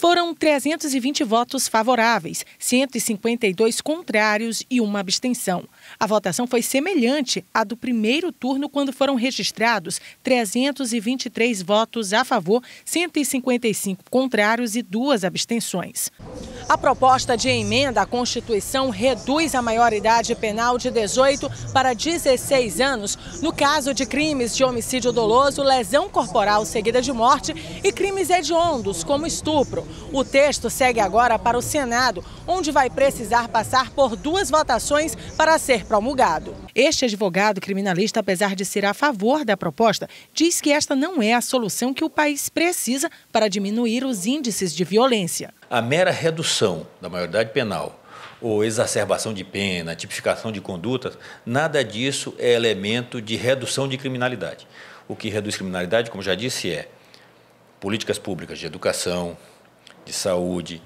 Foram 320 votos favoráveis, 152 contrários e uma abstenção. A votação foi semelhante à do primeiro turno, quando foram registrados 323 votos a favor, 155 contrários e duas abstenções. A proposta de emenda à Constituição reduz a maioridade penal de 18 para 16 anos no caso de crimes de homicídio doloso, lesão corporal seguida de morte e crimes hediondos, como estupro. O texto segue agora para o Senado, onde vai precisar passar por duas votações para ser promulgado. Este advogado criminalista, apesar de ser a favor da proposta, diz que esta não é a solução que o país precisa para diminuir os índices de violência a mera redução da maioridade penal ou exacerbação de pena, tipificação de condutas, nada disso é elemento de redução de criminalidade. O que reduz criminalidade, como já disse, é políticas públicas de educação, de saúde,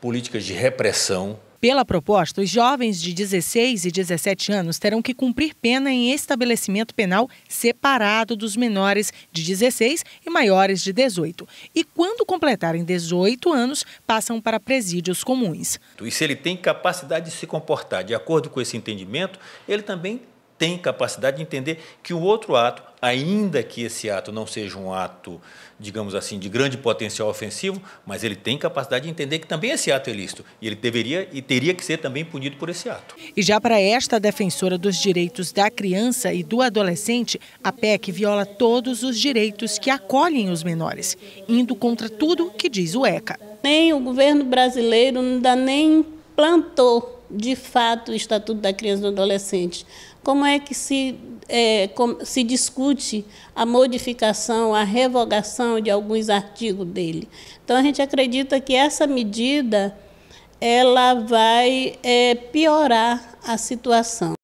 políticas de repressão pela proposta, os jovens de 16 e 17 anos terão que cumprir pena em estabelecimento penal separado dos menores de 16 e maiores de 18. E quando completarem 18 anos, passam para presídios comuns. E se ele tem capacidade de se comportar de acordo com esse entendimento, ele também tem capacidade de entender que o outro ato, ainda que esse ato não seja um ato, digamos assim, de grande potencial ofensivo, mas ele tem capacidade de entender que também esse ato é lícito e ele deveria e teria que ser também punido por esse ato. E já para esta defensora dos direitos da criança e do adolescente, a PEC viola todos os direitos que acolhem os menores, indo contra tudo que diz o ECA. Nem o governo brasileiro não dá nem plantou de fato o Estatuto da Criança e do Adolescente? Como é que se, é, se discute a modificação, a revogação de alguns artigos dele? Então, a gente acredita que essa medida ela vai é, piorar a situação.